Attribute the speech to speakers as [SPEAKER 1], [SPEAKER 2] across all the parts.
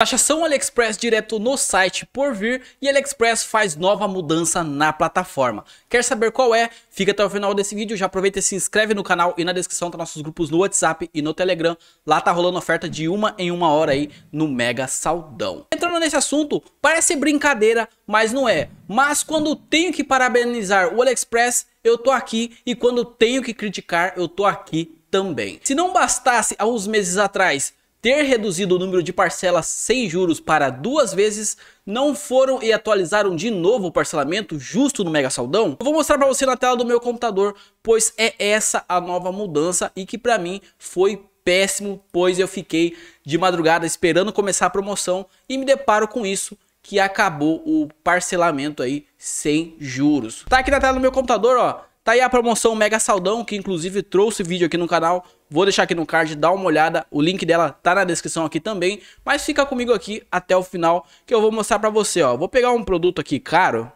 [SPEAKER 1] Taxação AliExpress direto no site por vir e AliExpress faz nova mudança na plataforma. Quer saber qual é? Fica até o final desse vídeo, já aproveita e se inscreve no canal e na descrição tá nossos grupos no WhatsApp e no Telegram. Lá tá rolando oferta de uma em uma hora aí no Mega Saldão. Entrando nesse assunto, parece brincadeira, mas não é. Mas quando tenho que parabenizar o AliExpress, eu tô aqui e quando tenho que criticar, eu tô aqui também. Se não bastasse alguns meses atrás ter reduzido o número de parcelas sem juros para duas vezes, não foram e atualizaram de novo o parcelamento justo no Mega Saldão? Eu vou mostrar para você na tela do meu computador, pois é essa a nova mudança e que para mim foi péssimo, pois eu fiquei de madrugada esperando começar a promoção e me deparo com isso que acabou o parcelamento aí sem juros. Tá aqui na tela do meu computador, ó, Tá aí a promoção Mega Saldão, que inclusive trouxe vídeo aqui no canal. Vou deixar aqui no card, dá uma olhada. O link dela tá na descrição aqui também. Mas fica comigo aqui até o final, que eu vou mostrar pra você, ó. Vou pegar um produto aqui caro,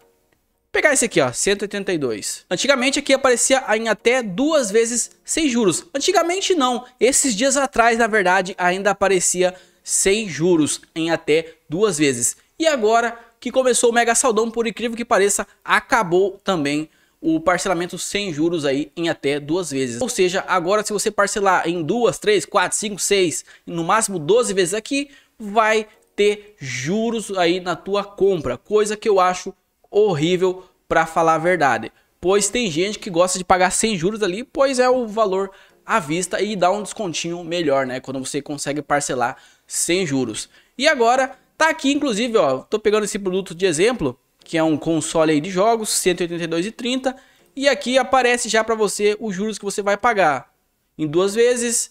[SPEAKER 1] pegar esse aqui, ó, 182. Antigamente aqui aparecia em até duas vezes sem juros. Antigamente não, esses dias atrás, na verdade, ainda aparecia sem juros em até duas vezes. E agora que começou o mega saldão, por incrível que pareça, acabou também o parcelamento sem juros aí em até duas vezes. Ou seja, agora se você parcelar em duas, três, quatro, cinco, seis, no máximo 12 vezes aqui, vai ter juros aí na tua compra, coisa que eu acho horrível para falar a verdade. Pois tem gente que gosta de pagar sem juros ali, pois é o valor à vista e dá um descontinho melhor, né? Quando você consegue parcelar sem juros. E agora tá aqui, inclusive, ó, tô pegando esse produto de exemplo, que é um console aí de jogos, 182,30, e aqui aparece já para você os juros que você vai pagar em duas vezes,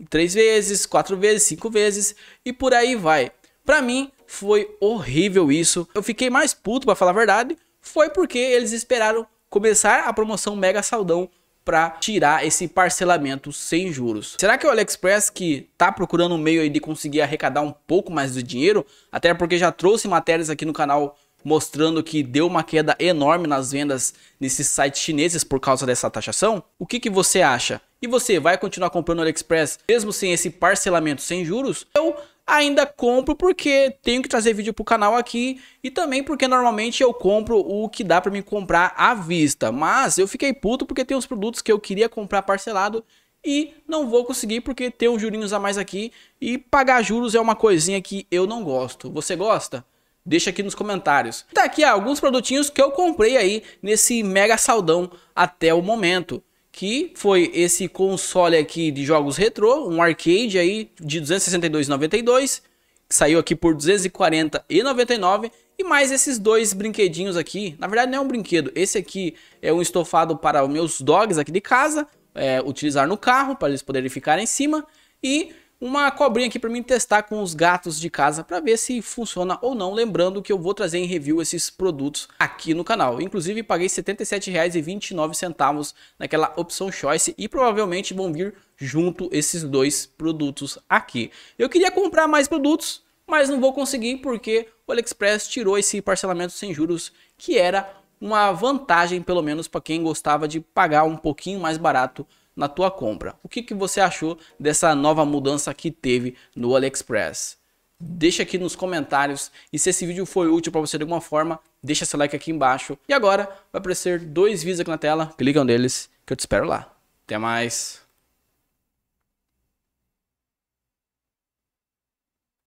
[SPEAKER 1] em três vezes, quatro vezes, cinco vezes e por aí vai. Para mim foi horrível isso. Eu fiquei mais puto para falar a verdade, foi porque eles esperaram começar a promoção mega saldão para tirar esse parcelamento sem juros. Será que o AliExpress que tá procurando um meio aí de conseguir arrecadar um pouco mais de dinheiro, até porque já trouxe matérias aqui no canal mostrando que deu uma queda enorme nas vendas nesses sites chineses por causa dessa taxação? O que, que você acha? E você vai continuar comprando no AliExpress mesmo sem esse parcelamento sem juros? Eu ainda compro porque tenho que trazer vídeo para o canal aqui e também porque normalmente eu compro o que dá para me comprar à vista. Mas eu fiquei puto porque tem uns produtos que eu queria comprar parcelado e não vou conseguir porque tem uns jurinhos a mais aqui e pagar juros é uma coisinha que eu não gosto. Você gosta? Deixa aqui nos comentários. Tá aqui alguns produtinhos que eu comprei aí nesse mega saldão até o momento. Que foi esse console aqui de jogos retrô, um arcade aí de 262,92. Que saiu aqui por 240,99 e mais esses dois brinquedinhos aqui. Na verdade não é um brinquedo, esse aqui é um estofado para meus dogs aqui de casa, é, utilizar no carro para eles poderem ficar em cima e uma cobrinha aqui para mim testar com os gatos de casa para ver se funciona ou não, lembrando que eu vou trazer em review esses produtos aqui no canal. Inclusive paguei R$ 77,29 naquela opção Choice e provavelmente vão vir junto esses dois produtos aqui. Eu queria comprar mais produtos, mas não vou conseguir porque o AliExpress tirou esse parcelamento sem juros que era uma vantagem pelo menos para quem gostava de pagar um pouquinho mais barato na tua compra. O que, que você achou dessa nova mudança que teve no AliExpress? Deixa aqui nos comentários e se esse vídeo foi útil para você de alguma forma, deixa seu like aqui embaixo. E agora vai aparecer dois vídeos aqui na tela, clica um deles que eu te espero lá. Até mais!